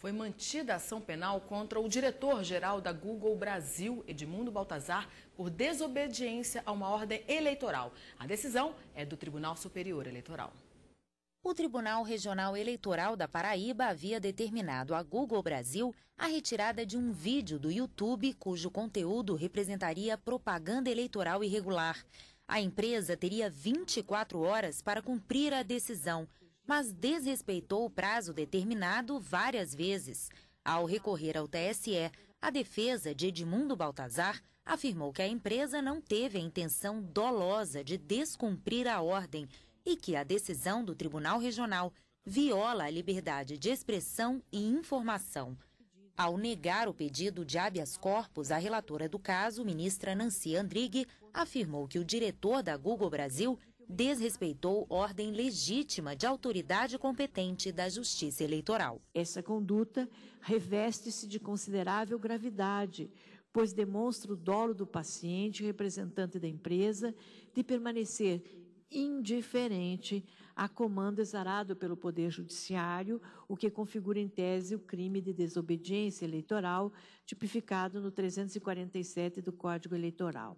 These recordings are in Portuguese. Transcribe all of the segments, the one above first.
foi mantida a ação penal contra o diretor-geral da Google Brasil, Edmundo Baltazar, por desobediência a uma ordem eleitoral. A decisão é do Tribunal Superior Eleitoral. O Tribunal Regional Eleitoral da Paraíba havia determinado à Google Brasil a retirada de um vídeo do YouTube cujo conteúdo representaria propaganda eleitoral irregular. A empresa teria 24 horas para cumprir a decisão mas desrespeitou o prazo determinado várias vezes. Ao recorrer ao TSE, a defesa de Edmundo Baltazar afirmou que a empresa não teve a intenção dolosa de descumprir a ordem e que a decisão do Tribunal Regional viola a liberdade de expressão e informação. Ao negar o pedido de habeas corpus, a relatora do caso, ministra Nancy Andrighi, afirmou que o diretor da Google Brasil desrespeitou ordem legítima de autoridade competente da Justiça Eleitoral. Essa conduta reveste-se de considerável gravidade, pois demonstra o dolo do paciente, representante da empresa, de permanecer indiferente a comando exarado pelo Poder Judiciário, o que configura em tese o crime de desobediência eleitoral tipificado no 347 do Código Eleitoral.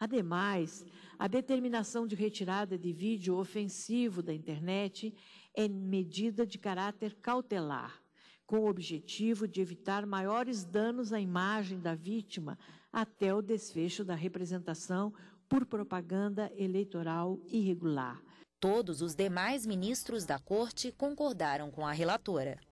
Ademais, a determinação de retirada de vídeo ofensivo da internet é medida de caráter cautelar, com o objetivo de evitar maiores danos à imagem da vítima até o desfecho da representação por propaganda eleitoral irregular. Todos os demais ministros da corte concordaram com a relatora.